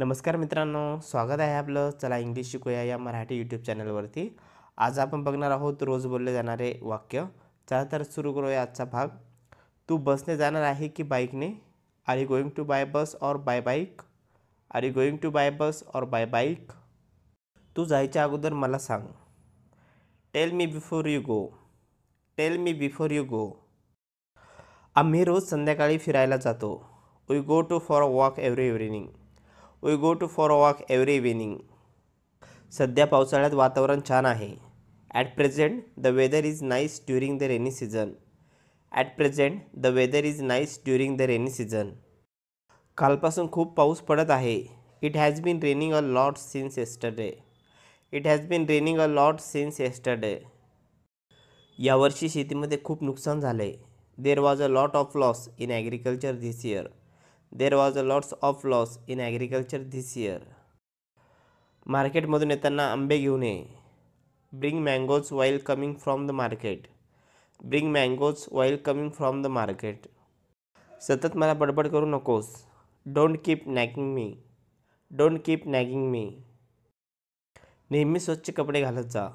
नमस्कार मित्रांनो स्वागत आहे आपलं चला इंग्लिश शिकूया या मराठी यूट्यूब चॅनलवरती आज आपण बघणार आहोत रोज बोलले जाणारे वाक्य चला तर सुरू करूया आजचा भाग तू बसने जाणार आहे की बाईकने are you going to by bus or by bike are you going to by bus or by bike तू जायच्या अगोदर मला सांग tell me before you go tell me before you go आम्ही रोज संध्याकाळी फिरायला जातो we go to for walk every evening we go to for walk every evening सध्या पावसाळ्यात वातावरण छान आहे at present the weather is nice during the rainy season at present the weather is nice during the rainy season कालपासून खूप पाऊस पडत आहे it has been raining a lot since yesterday it has been raining a lot since yesterday यावर्षी शेतीमध्ये खूप नुकसान झालं आहे there was a lot of loss in agriculture this year there was a lots of loss in agriculture this year मार्केटमधून येताना आंबे घेऊन ये bring mangoes while coming from the market bring mangoes while coming from the market सतत मला बडबड करू नकोस don't keep nagging me don't keep nagging me नेहमी स्वच्छ कपडे घालत जा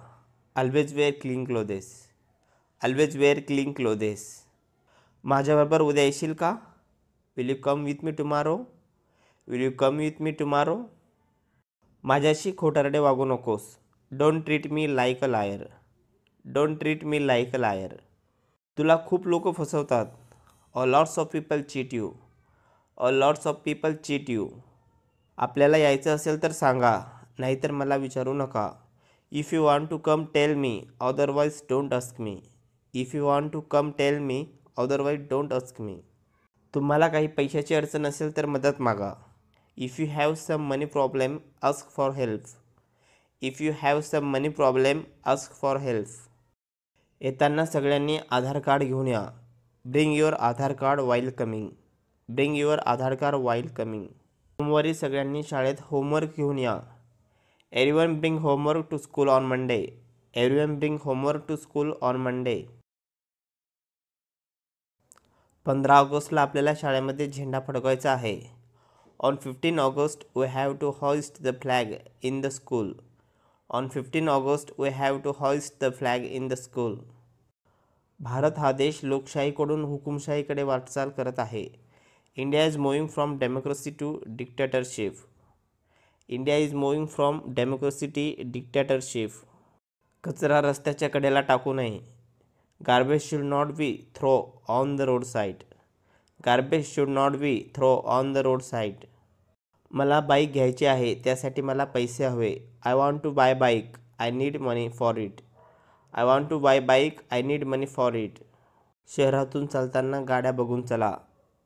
always wear clean clothes always wear clean clothes माझ्याबरोबर उद्या येशील का will you come with me tomorrow will you come with me tomorrow माझ्याशी खोटारडे वागू नकोस don't treat me like a liar don't treat me like a liar तुला खूप लोक फसवतात अ lots of people cheat you a lots of people cheat you आपल्याला यायचं असेल तर सांगा नाहीतर मला विचारू नका if you want to come tell me otherwise don't ask me if you want to come tell me otherwise don't ask me तुम्हाला काही पैशाची अडचण असेल तर मदत मागा if you have some money problem ask for help if you have some money problem ask for help येताना सगळ्यांनी आधार कार्ड घेऊन या bring your Aadhaar card while coming bring your Aadhaar card while coming सोमवारी सगळ्यांनी शाळेत होमवर्क घेऊन या everyone bring homework to school on Monday everyone bring homework to school on Monday पंधरा ऑगस्टला आपल्याला शाळेमध्ये झेंडा फडकवायचा आहे on fifteen August we have to hoist the flag in the school on fifteen August we have to hoist the flag in the school Bharat हा देश लोकशाहीकडून हुकुमशाहीकडे वाटचाल करत आहे India is moving from democracy to dictatorship India is moving from democracy to dictatorship कचरा रस्त्याच्या कडेला टाकू नये Garbage should not be thrown on the roadside. Garbage should not be thrown on the roadside. मला बाईक घ्यायची आहे त्यासाठी मला पैसे हवे I want to buy bike I need money for it I want to buy bike I need money for it शहरातून चालताना गाड्या बघून चला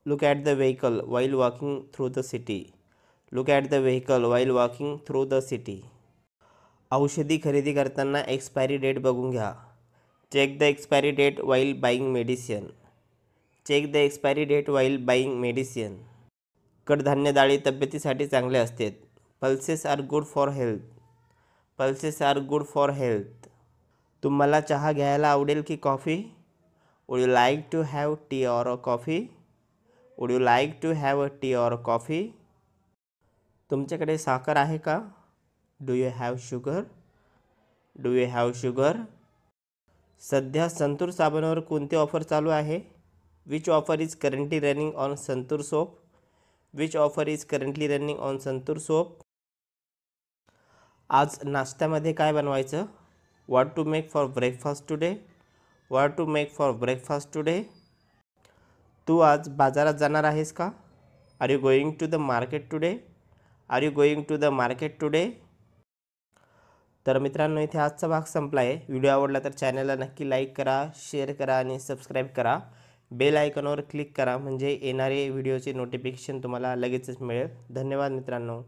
look at the vehicle while walking through the city look at the vehicle while walking through the city औषधी खरेदी करताना expiry date बघून घ्या check the expiry date while buying medicine check the expiry date while buying medicine कडधान्य डाळी तब्येतीसाठी चांगले असते pulses are good for health pulses are good for health तुम्हाला चहा घ्यायला आवडेल की coffee would you like to have tea or a coffee would you like to have a tea or a coffee तुमच्याकडे साखर आहे का do you have sugar do you have sugar सध्या संतूर साबणावर कोणती ऑफर चालू आहे which offer is currently running on Santoor soap which offer is currently running on Santoor soap आज नाश्त्यामध्ये काय बनवायचं what to make for breakfast today what to make for breakfast today तू आज बाजारात जाणार आहेस का are you going to the market today are you going to the market today तर मित्रांनो इथे आजचा भाग संपला आहे व्हिडिओ आवडला तर चॅनलला नक्की लाईक करा शेअर करा आणि सबस्क्राईब करा बेल आयकॉनवर क्लिक करा म्हणजे येणारे व्हिडिओचे नोटिफिकेशन तुम्हाला लगेचच मिळेल धन्यवाद मित्रांनो